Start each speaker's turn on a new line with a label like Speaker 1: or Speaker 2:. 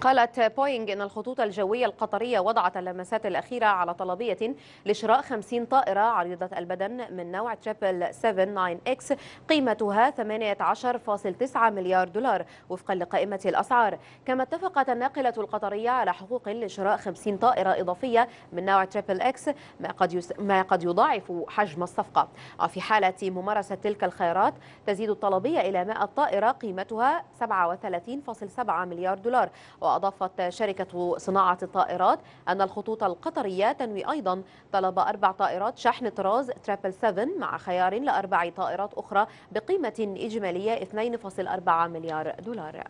Speaker 1: قالت بوينغ أن الخطوط الجوية القطرية وضعت اللمسات الأخيرة على طلبية لشراء 50 طائرة عريضة البدن من نوع 79 اكس قيمتها 18.9 مليار دولار وفقا لقائمة الأسعار كما اتفقت الناقلة القطرية على حقوق لشراء 50 طائرة إضافية من نوع تشابل اكس ما قد, ما قد يضاعف حجم الصفقة وفي حالة ممارسة تلك الخيارات تزيد الطلبية إلى 100 طائرة قيمتها 37.7 مليار دولار وأضافت شركة صناعة الطائرات أن الخطوط القطرية تنوي أيضا طلب أربع طائرات شحن طراز 777 مع خيار لأربع طائرات أخرى بقيمة إجمالية 2.4 مليار دولار